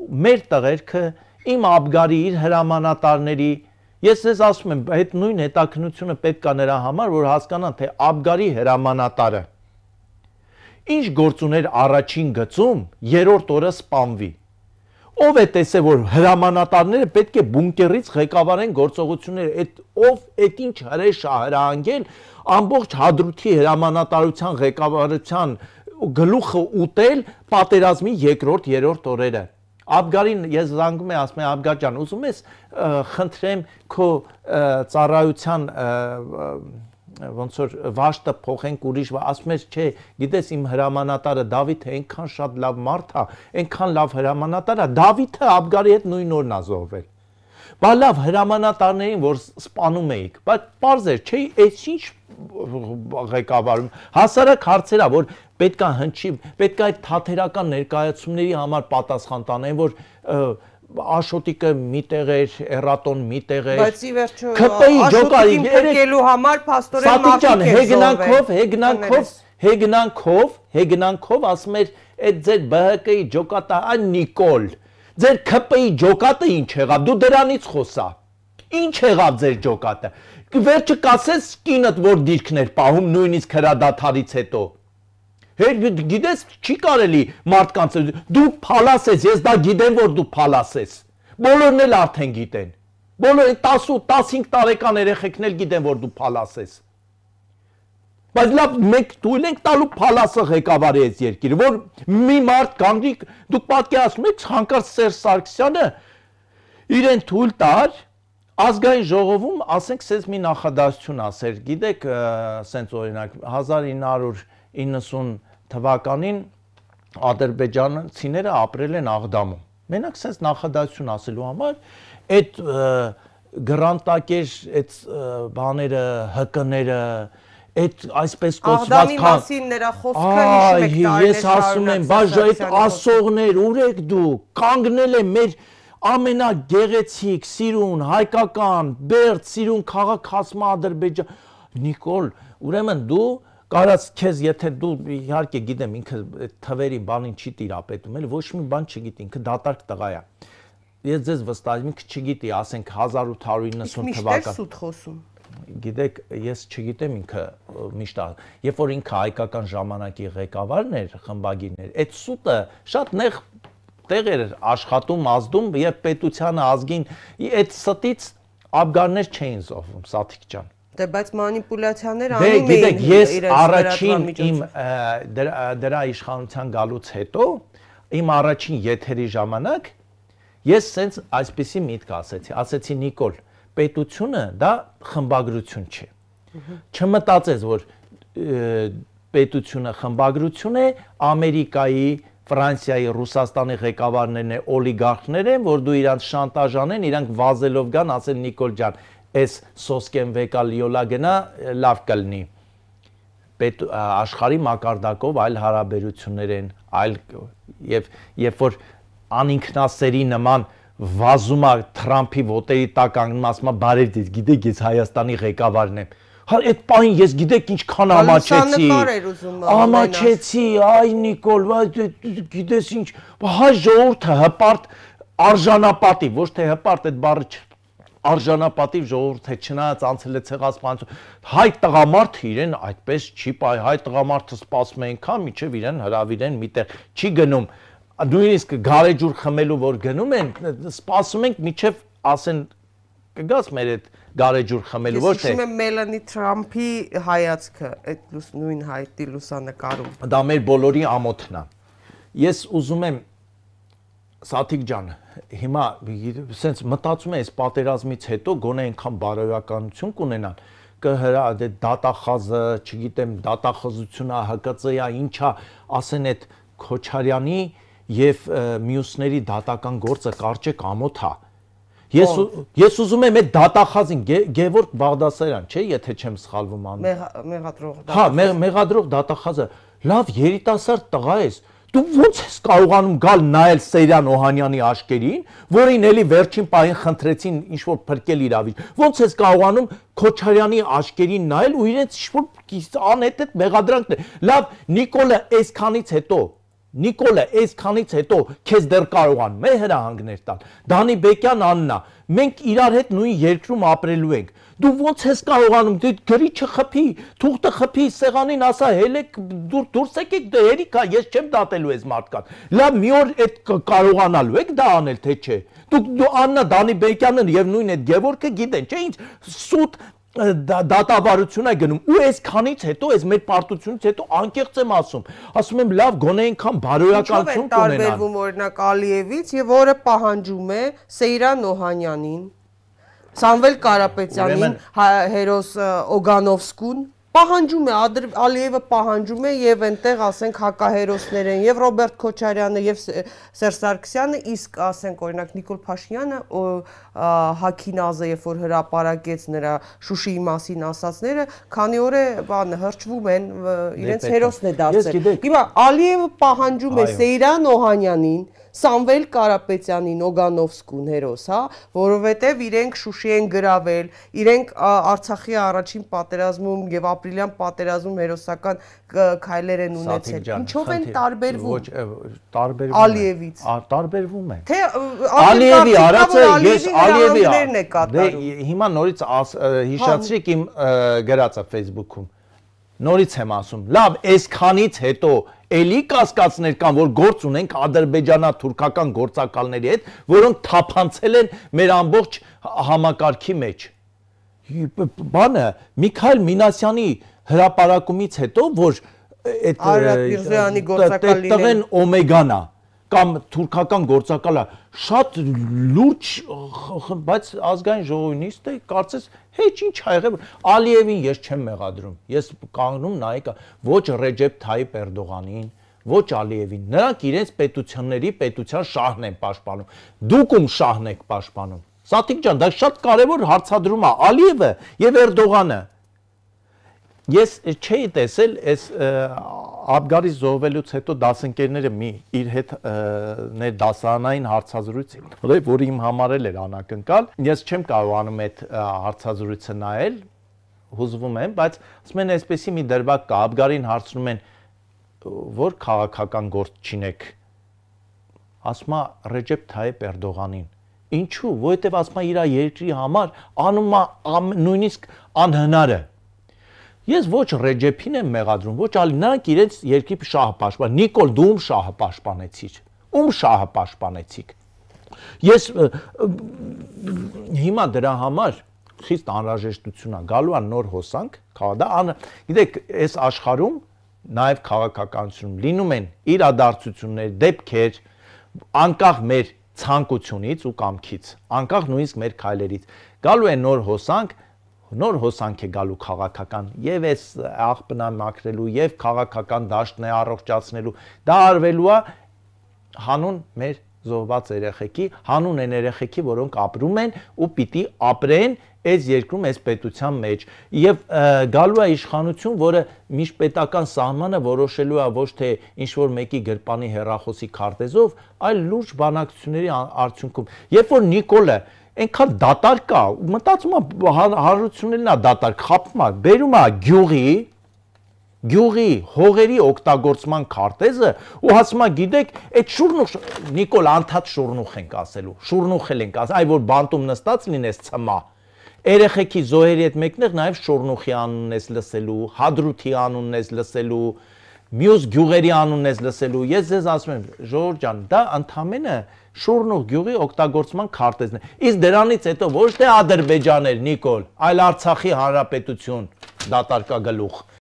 մեր տղերքը իմ աբգարի իր հրամանատարների ես ես ասում եմ այդ նույն հետաքնությունը պետք է նրա համար որ հասկանան թե աբգարի հրամանատարը ինչ գործ ուներ առաջին գծում երրորդ օրը սպանվի ով է տեսե որ հրամանատարները պետք է բունկերից ղեկավարեն գործողությունները այդ ով այդ ինչ հրեշ է հրահանգել ամբողջ հադրութի հրամանատարության ղեկավարության գլուխը ուտել պատերազմի երկրորդ երրորդ օրերը Աբգարին ես զանգում եմ, ասում եմ Աբգար ջան, ուզում ես խնդրեմ քո ծառայության ոնց որ վաշտը փոխենք ուրիշ, ասում ես չէ, գիտես իմ հրամանատարը Դավիթը այնքան շատ լավ մարդ է, այնքան լավ հրամանատար է, Դավիթը Աբգարի հետ նույն օրն է զոհվել։ Բա լավ հրամանատարներին որ սպանում էիք, բայց parzեր, չէ, այս ինչ ղեկավարում, հասարակ հարցերա, որ պետք է հնչի, պետք է այդ թաթերական ներկայացումների համար պատասխան տանեն, որ Աշոտիկը մի տեղ էր, Էրատոն մի տեղ էր։ Բայց ի վերջո Աշոտիկին փրկելու համար փաստորեն մաֆիկ էր։ Սատիճան հեգնանքով, հեգնանքով, հեգնանքով, հեգնանքով ասում էր այդ ձեր ԲՀԿ-ի ջոկատը այն Նիկոլ։ Ձեր ԿՊ-ի ջոկատը ինչ եղավ։ Դու դրանից խոսա։ Ինչ եղավ ձեր ջոկատը։ Վերջը կասես կինդ որ դիրքներ պահում նույնիսկ հրադադարից հետո։ Հեր գիտես չի կարելի մարդկանց դու փալաս ես, ես դա գիտեմ որ դու փալաս ես։ Բոլորն էլ արդեն գիտեն։ Բոլորը 18-15 տարեկան երեխեքն էլ գիտեն որ դու փալաս ես։ Բայց լավ մեկ դույլ ենք տալու փալասը ղեկավարի այս երկիրը, որ մի մարդ կանգնի, դուք պատկերացնում եք հանկարծ Սերժ Սարգսյանը իրեն թույլ տար Ազգային ժողովում ասենք ցես մի նախադասություն ասեր, գիտեք, սենց օրինակ 1990 թվականին ադրբեջանցիները ապրել են Աղդամում։ Մենակ ցես նախադասություն ասելու համար այդ գրանտակեր, այդ բաները, ՀԿ-ները, այդ այսպես կոչված քան Աղդամի մասինները խոսքը հիշում եք տարիներ։ Ես ասում եմ, բաժ այդ ասողներ, ուր եք դու, կանգնել է մեր ամենագեղեցիկ, սիրուն, հայկական, բերդ, սիրուն քաղաք հասմա Ադրբեջան։ Նիկոլ, ուրեմն դու կարած քեզ եթե դու իհարկե գիտեմ ինքը թվերի բանին չի տիրապետում, էլ ոչ մի բան չգիտի, ինքը դատարկ տղա է։ Ես ձեզ վստահ եմ, ինքը չգիտի, ասենք 1890 թվական։ Միշտ սուտ խոսում։ Գիտեք, ես չգիտեմ ինքը միշտ, երբ որ ինքը հայկական ժամանակի ղեկավարն էր, խմբագիրներ, այդ սուտը շատ նեղ տեղ էր աշխատում, ազդում եւ պետությանը, ազգին այդ ստից աբգարներ չէին զոհվում, Սաթիկ ջան։ Դե բայց մանիպուլյացիաներ դե, անում էին։ Դե գիտեք, ես առաջին իմ դրա իշխանության գալուց հետո իմ առաջին եթերի ժամանակ ես սենց այսպեսի միտք ասեցի, ասեցի Նիկոլ, պետությունը դա խմբագրություն չէ։ Չմտածես, որ պետությունը խմբագրություն է, Ամերիկայի Ֆրանսիայի, Ռուսաստանի ղեկավարներն են, օլիգարխներ են, որ դու իրանց շանտաժանեն, իրանք վազելով գան, ասեն Նիկոլ ջան, այս սոսկեն վեկա լիոլա գնա, լավ կլինի։ Պետ աշխարհի մակարդակով այլ հարաբերություններ են, այլ եւ երբ որ անինքնասերի նման վազում է Թրամփի ոտերի տակ անգնում ասում է բարև դեզ, գիտեք, ես Հայաստանի ղեկավարն եմ հա այդ պահին ես գիտեք ինչքան հա, ամաչեցի ամաչեցի այ նիկոլ գիտես ինչ հայ ժողովուրդը հպարտ հա, արժանապատիվ ոչ թե հպարտ հա, այդ բառը արժանապատիվ ժողովուրդը չնայած անցել է ցեղասպանություն հայ տղամարդը իրեն այդպես չի պայ հայ տղամարդը սпасում է ինքան միջև իրեն հրավիրեն միտեղ չի գնում նույնիսկ գարեջուր խմելու որ գնում են սпасում ենք միջև ասեն կգաս մեր այդ գարեջուր խմելու, ոչ թե։ Ես հիշում եմ Մելանի Թրամփի հայացքը, այդ նույն հայտի լուսանկարում։ Դա մեր բոլորի ամոթն է։ Ես ուզում եմ Սաթիկ ջան, հիմա սենց մտածում եմ, այս պատերազմից հետո գոնե այնքան բարոյականություն կունենան, կհրա դե դատախազը, չգիտեմ, դատախազությունը ՀԿՑ-ա, ինչա, ասեն այդ Քոչարյանի եւ մյուսների դատական գործը կարճ է կամոթա։ կա Ես ես ուզում եմ այդ դատախազին Գևորգ Բաղդասարյան, չէ, եթե չեմ սխալվում անունը։ Մեղադրող դատախազ։ Հա, մեղադրող դատախազը լավ երիտասարդ տղա ես։ Դու ո՞նց ես կարողանում գալ նայել Սերյան Օհանյանի աշկերին, որին էլի վերջին պահին խնդրեցին ինչ որ փրկել իրավիճ։ Ո՞նց ես կարողանում Քոչարյանի աշկերին նայել ու իրենց ինչ որ անհետ այդ մեղադրանքն է։ Լավ, Նիկոլը այսքանից հետո Նիկոլը այսքանից հետո քեզ դեռ կարողան մե հրահանգներ տալ։ Դանի Բեկյան Աննա, մենք իրար հետ նույն երկրում ապրելու ենք։ Դու ո՞նց ես կարողանում դու գրի չխփի, թուղթը խփի, սեղանին ասա հելեք դուր դուրս եկեք դե երիկա, ես չեմ դատելու այս մարդկան։ Լավ, մի օր այդ կարողանալու եք դա անել թե չէ։ Դու Աննա Դանի Բեկյանը եւ նույն այդ Գևորգը գիտեն, չէ՞ ինչ սուտ դատավարություն է գնում ու այս քանից հետո այս մեր պարտությունից հետո անկեղծ եմ ասում ասում եմ լավ գոնե այնքան բարոյականություն կունենան ինչու է տարբերվում օրինակ Ալիևից եւ որը պահանջում է Սեյրան Օհանյանին Սամվել Կարապետյանին հա- հերոս Օգանովսկուն պահանջում է Ալիևը պահանջում է եւ այնտեղ ասենք հակահերոսներ են եւ Ռոբերտ Քոչարյանը եւ Սերժ Սարգսյանը իսկ ասենք օրինակ Նիկոլ Փաշինյանը Հակինազը երբ որ հրաապարակեց նրա Շուշիի մասին ասածները քանի օր է բան հրճվում են դե իրենց հերոսն է դարձել հիմա Ալիևը պահանջում է Սեյրան Օհանյանին Սամվել Կարապետյանի Նոգանովսկուն հերոս, հա, որովհետև իրենք Շուշի են գրավել, իրենք Արցախի առաջին պատերազմում եւ ապրիլյան պատերազմում հերոսական քայլեր են ունեցել։ Ինչով են տարբերվում։ Ոչ, տարբերվում։ Ալիևից։ Տարբերվում են։ Թե Ալիևի արածը ես Ալիևի։ Դե հիմա նորից հիշացրիք հա։ իմ գրածը Facebook-ում նորից եմ ասում, լավ, այսքանից հետո էլի կասկածներ կան, որ գործ ունենք ադրբեջանա-թուրքական գործակալների հետ, որոնք թափանցել են մեր ամբողջ համակարգի մեջ։ Բանը Միքայել Մինասյանի հրաապարակումից հետո, որ այդ Արարատ Միրզոյանի գործակալ լինել տղեն Օմեգանա կամ թուրքական գործակալա շատ լուրջ բայց ազգային ժողովինիստ է կարծես հեչ ինչ ա եղել Ալիևին ես չեմ մեղադրում ես կանգնում նայեք ոչ Ռեջեփ Թայիպ Էրդողանին ոչ Ալիևին նրանք իրենց պետությունների պետության շահն են պաշտպանում դուք ում շահն եք պաշտպանում Սաթիկ ջան դա շատ կարևոր հարցադրում է Ալիևը եւ Էրդողանը Ես չէի տեսել այս Աբգարի զոհվելուց հետո դասընկերները մի իր հետ ներ դասանային հարցազրույցին, որը որ իմ համար էլ էր անակնկալ։ Ես չեմ կարողանում այդ հարցազրույցը նայել, հուզվում եմ, բայց ասում են այսպեսի մի դրվակ կա, Աբգարին հարցնում են որ քաղաքական գործ չինեք։ Ասում է Ռեջեփ Թայեփ Էրդողանին ինչու որովհետև ասում է իր երկրի համար անում է նույնիսկ անհնարը Ես ոչ Ռեջեփին եմ մեղադրում, ոչ այլ նրանք իրենց երկրի շահը պաշտպան։ Նիկոլ դու ում շահը պաշտպանեցիր։ Ում շահը պաշտպանեցիք։ Ես հիմա դրա համար խիստ անհրաժեշտություն է գալու ան նոր հոսանք, դա ան գիտեք, այս աշխարհում նաև քաղաքականությունում լինում են իրադարձություններ, դեպքեր, անկախ մեր ցանկությունից ու կամքից, անկախ նույնիսկ մեր քայլերից։ Գալու է նոր հոսանք, նոր հոսանք է գալու քաղաքական եւ այս աղբնա մաքրելու եւ քաղաքական դաշտն է առողջացնելու դա արվելու է հանուն մեր զոհված երեխեքի հանուն են երեխեքի որոնք ապրում են ու պիտի ապրեն այս երկրում այս պետության մեջ եւ գալու է իշխանություն, որը միշտ պետական սահմանը որոշելու է ոչ թե ինչ որ մեկի գրպանի հերախոսի քարտեզով, այլ լուրջ բանակցությունների արդյունքում։ Երբ որ Նիկոլը այնքան դատարկ է, մտածում է հանրությունն է դատարկ, խապում է, բերում է գյուղի գյուղի հողերի օգտագործման քարտեզը ու հասում է գիտեք այդ շուրնուխ Նիկոլ անդած շուրնուխ ենք ասելու շուրնուխ ենք ասել այ որ բանտում նստած լինես ծմա երեխեքի զոհերի հետ մեկներ նաև շուրնուխի անունն ես լսելու հադրութի անունն ես լսելու մյուս գյուղերի անունն ես լսելու ես ձեզ ասում եմ ժողովուրդ ջան դա ընդհանրապես Շուրնուխ գյուղի օգտագործման քարտեզն է։ Իսկ դրանից հետո ոչ թե Ադրբեջան էր Նիկոլ, այլ Արցախի հանրապետություն դատարկագլուխ։